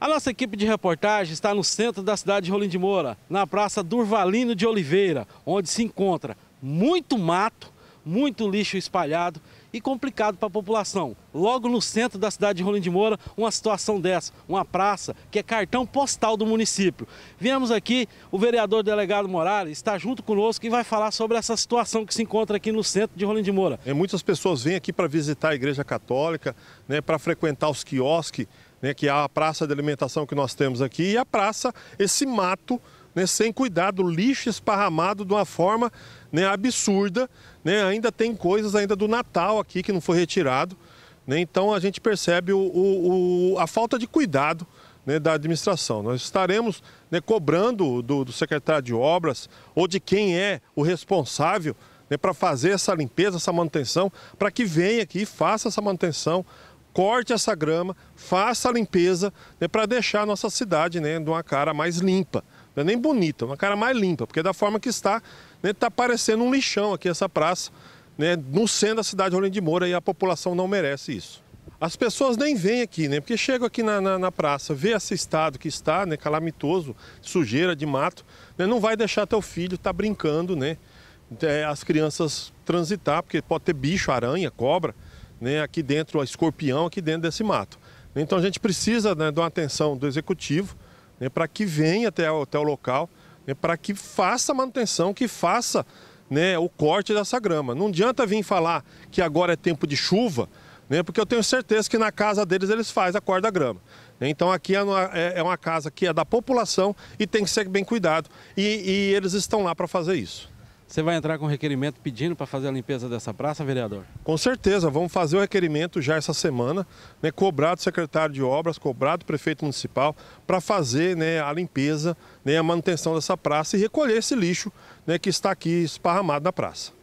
A nossa equipe de reportagem está no centro da cidade de Rolim de Moura, na Praça Durvalino de Oliveira, onde se encontra muito mato, muito lixo espalhado e complicado para a população. Logo no centro da cidade de Rolim de Moura, uma situação dessa, uma praça que é cartão postal do município. Viemos aqui, o vereador delegado Morales está junto conosco e vai falar sobre essa situação que se encontra aqui no centro de Rolim de Moura. É, muitas pessoas vêm aqui para visitar a igreja católica, né, para frequentar os quiosques, né, que é a praça de alimentação que nós temos aqui, e a praça, esse mato né, sem cuidado, lixo esparramado de uma forma né, absurda. Né, ainda tem coisas ainda do Natal aqui que não foi retirado. Né, então a gente percebe o, o, o, a falta de cuidado né, da administração. Nós estaremos né, cobrando do, do, secretário de obras ou de quem é o responsável para fazer essa limpeza, essa manutenção, para que venha aqui e faça essa manutenção, corte essa grama, faça a limpeza para deixar a nossa cidade de uma cara mais limpa. Não é nem bonita, é uma cara mais limpa, porque é da forma que está, né, tá parecendo um lixão aqui essa praça, né, no centro da cidade de Olinda de Moura, e a população não merece isso. As pessoas nem vêm aqui, né? Porque chegam aqui na, na, na, praça, vê esse estado que está, né? Calamitoso, sujeira de mato, né? não vai deixar teu filho estar tá brincando, né? É, as crianças transitar, porque pode ter bicho, aranha, cobra, né? Aqui dentro, escorpião, aqui dentro desse mato. Então a gente precisa né, de uma atenção do executivo, né, para que venha até, o, até o local, né, para que faça a manutenção, que faça né, o corte dessa grama. Não adianta vir falar que agora é tempo de chuva, né, porque eu tenho certeza que na casa deles eles fazem a corda grama. Então aqui é uma é, é casa que é da população e tem que ser bem cuidado. E, e eles estão lá para fazer isso. Você vai entrar com requerimento pedindo para fazer a limpeza dessa praça, vereador? Com certeza, vamos fazer o requerimento já essa semana, né, cobrar do secretário de obras, cobrar do prefeito municipal, para fazer né, a limpeza, né, a manutenção dessa praça e recolher esse lixo né, que está aqui esparramado na praça.